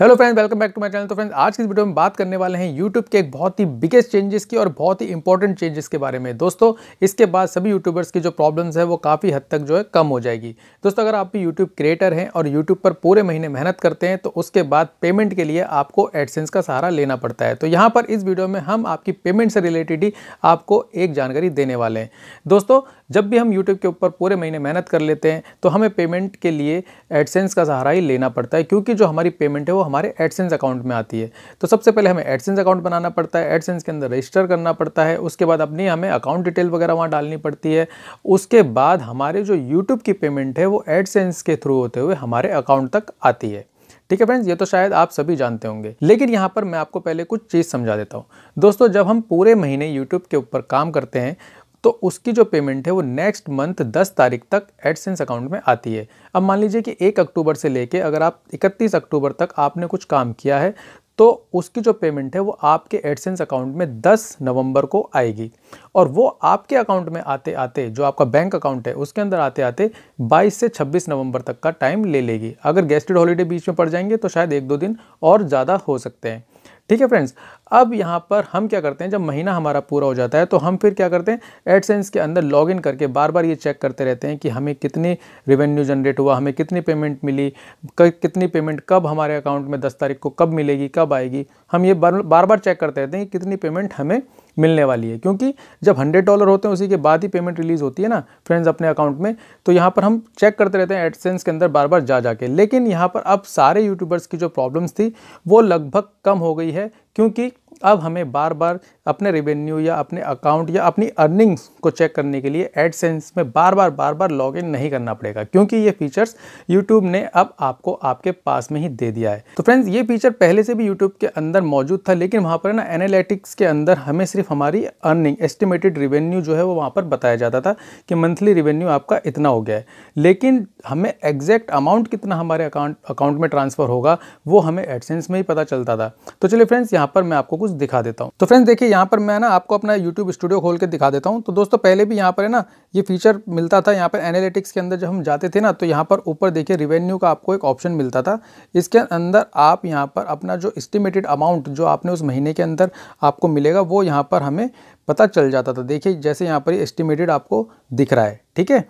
hello friends welcome back to my channel तो friends आज की इस वीडियो में बात करने वाले हैं यूट्यूब के एक बहुत ही बिगेस्ट चेंजेस की और बहुत ही इंपॉर्टेंट चेंजेस के बारे में दोस्तों इसके बाद सभी यूट्यूबर्स की जो प्रॉब्लम्स है वो काफ़ी हद तक जो है कम हो जाएगी दोस्तों अगर आप भी यूट्यूब क्रिएटर हैं और यूट्यूब पर पूरे महीने मेहनत करते हैं तो उसके बाद पेमेंट के लिए आपको एडसेंस का सहारा लेना पड़ता है तो यहाँ पर इस वीडियो में हम आपकी पेमेंट से रिलेटेड ही आपको एक जानकारी देने वाले हैं दोस्तों जब भी हम यूट्यूब के ऊपर पूरे महीने मेहनत कर लेते हैं तो हमें पेमेंट के लिए एडसेंस का सहारा ही लेना पड़ता है क्योंकि जो हमारी पेमेंट है वो हमारे एडसेंस अकाउंट में आती है तो सबसे पहले हमें एडसेंस अकाउंट बनाना पड़ता है एडसेंस के अंदर रजिस्टर करना पड़ता है उसके बाद अपनी हमें अकाउंट डिटेल वगैरह वहाँ डालनी पड़ती है उसके बाद हमारे जो यूट्यूब की पेमेंट है वो एडसेंस के थ्रू होते हुए हमारे अकाउंट तक आती है ठीक है फ्रेंड्स ये तो शायद आप सभी जानते होंगे लेकिन यहाँ पर मैं आपको पहले कुछ चीज़ समझा देता हूँ दोस्तों जब हम पूरे महीने यूट्यूब के ऊपर काम करते हैं तो उसकी जो पेमेंट है वो नेक्स्ट मंथ 10 तारीख तक एडसेंस अकाउंट में आती है अब मान लीजिए कि 1 अक्टूबर से लेके अगर आप 31 अक्टूबर तक आपने कुछ काम किया है तो उसकी जो पेमेंट है वो आपके एडसेंस अकाउंट में 10 नवंबर को आएगी और वो आपके अकाउंट में आते आते जो आपका बैंक अकाउंट है उसके अंदर आते आते 22 से 26 नवंबर तक का टाइम ले लेगी अगर गेस्टेड हॉलीडे बीच में पड़ जाएंगे तो शायद एक दो दिन और ज़्यादा हो सकते हैं ठीक है फ्रेंड्स अब यहाँ पर हम क्या करते हैं जब महीना हमारा पूरा हो जाता है तो हम फिर क्या करते हैं एडसेंस के अंदर लॉगिन करके बार बार ये चेक करते रहते हैं कि हमें कितनी रेवेन्यू जनरेट हुआ हमें कितनी पेमेंट मिली कितनी पेमेंट कब हमारे अकाउंट में दस तारीख को कब मिलेगी कब आएगी हम ये बार बार, बार चेक करते रहते हैं कि कितनी पेमेंट हमें मिलने वाली है क्योंकि जब हंड्रेड डॉलर होते हैं उसी के बाद ही पेमेंट रिलीज़ होती है ना फ्रेंड्स अपने अकाउंट में तो यहाँ पर हम चेक करते रहते हैं एडसेंस के अंदर बार बार जा जाके लेकिन यहाँ पर अब सारे यूट्यूबर्स की जो प्रॉब्लम्स थी वो लगभग कम हो गई है क्योंकि अब हमें बार बार अपने रेवेन्यू या अपने अकाउंट या अपनी अर्निंग्स को चेक करने के लिए एडसेंस में बार बार बार बार लॉग इन नहीं करना पड़ेगा क्योंकि ये फीचर्स यूट्यूब ने अब आपको आपके पास में ही दे दिया है तो फ्रेंड्स ये फीचर पहले से भी यूट्यूब के अंदर मौजूद था लेकिन वहाँ पर ना एनालिटिक्स के अंदर हमें सिर्फ हमारी अर्निंग एस्टिमेटेड रिवेन्यू जो है वो वहाँ पर बताया जाता था कि मंथली रिवेन्यू आपका इतना हो गया है लेकिन हमें एग्जैक्ट अमाउंट कितना हमारे अकाउंट अकाउंट में ट्रांसफ़र होगा वो हमें एडसेंस में ही पता चलता था तो चलिए फ्रेंड्स यहाँ पर मैं आपको कुछ दिखा देता हूँ तो फ्रेंड्स देखिए यहाँ पर मैं ना आपको अपना यूट्यूब स्टूडियो खोल के दिखा देता हूँ तो दोस्तों पहले भी यहाँ पर है ना ये फीचर मिलता था यहाँ पर एनालिटिक्स के अंदर जब हम जाते थे ना तो यहाँ पर ऊपर देखिए रिवेन्यू का आपको एक ऑप्शन मिलता था इसके अंदर आप यहाँ पर अपना जो एस्टिमेटेड अमाउंट जो आपने उस महीने के अंदर आपको मिलेगा वो यहाँ पर हमें पता चल जाता था देखिए जैसे यहाँ पर एस्टिमेटेड आपको दिख रहा है ठीक है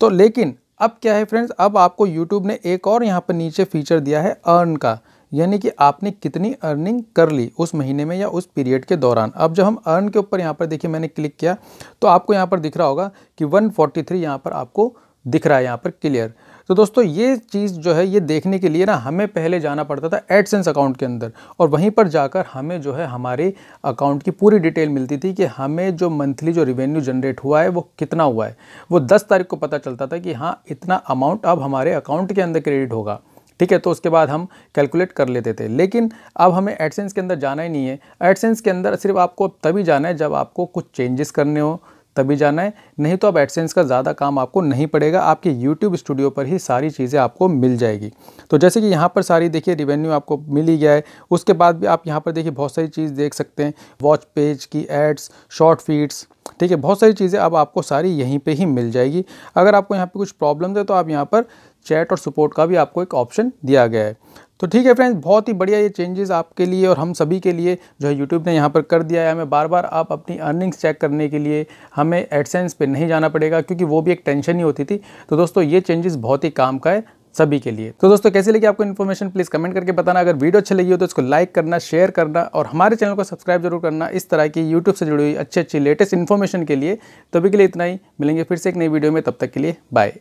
तो लेकिन अब क्या है फ्रेंड्स अब आपको यूट्यूब ने एक और यहाँ पर नीचे फीचर दिया है अर्न का यानी कि आपने कितनी अर्निंग कर ली उस महीने में या उस पीरियड के दौरान अब जब हम अर्न के ऊपर यहाँ पर देखिए मैंने क्लिक किया तो आपको यहाँ पर दिख रहा होगा कि 143 फोर्टी यहाँ पर आपको दिख रहा है यहाँ पर क्लियर तो दोस्तों ये चीज़ जो है ये देखने के लिए ना हमें पहले जाना पड़ता था एडसेंस अकाउंट के अंदर और वहीं पर जाकर हमें जो है हमारे अकाउंट की पूरी डिटेल मिलती थी कि हमें जो मंथली जो रिवेन्यू जनरेट हुआ है वो कितना हुआ है वो दस तारीख को पता चलता था कि हाँ इतना अमाउंट अब हमारे अकाउंट के अंदर क्रेडिट होगा ठीक है तो उसके बाद हम कैलकुलेट कर लेते थे लेकिन अब हमें एडसेंस के अंदर जाना ही नहीं है एडसेंस के अंदर सिर्फ आपको तभी जाना है जब आपको कुछ चेंजेस करने हो तभी जाना है नहीं तो अब एडसेंस का ज़्यादा काम आपको नहीं पड़ेगा आपके यूट्यूब स्टूडियो पर ही सारी चीज़ें आपको मिल जाएगी तो जैसे कि यहाँ पर सारी देखिए रिवेन्यू आपको मिल ही गया है उसके बाद भी आप यहाँ पर देखिए बहुत सारी चीज़ देख सकते हैं वॉच पेज की एड्स शॉर्ट फीड्स ठीक है बहुत सारी चीज़ें अब आपको सारी यहीं पे ही मिल जाएगी अगर आपको यहाँ पे कुछ प्रॉब्लम है तो आप यहाँ पर चैट और सपोर्ट का भी आपको एक ऑप्शन दिया गया है तो ठीक है फ्रेंड्स बहुत ही बढ़िया ये चेंजेस आपके लिए और हम सभी के लिए जो है यूट्यूब ने यहाँ पर कर दिया है हमें बार बार आप अपनी अर्निंग्स चेक करने के लिए हमें एडसेंस पे नहीं जाना पड़ेगा क्योंकि वो भी एक टेंशन ही होती थी तो दोस्तों ये चेंजेस बहुत ही काम का है सभी के लिए तो दोस्तों कैसे लगी आपको इन्फॉर्मेशन प्लीज़ कमेंट करके बताना अगर वीडियो अच्छी लगी हो तो इसको लाइक करना शेयर करना और हमारे चैनल को सब्सक्राइब जरूर करना इस तरह की यूट्यूब से जुड़ी हुई अच्छी अच्छी लेटेस्ट इन्फॉर्मेशन के लिए तो के लिए इतना ही मिलेंगे फिर से एक नई वीडियो में तब तक के लिए बाय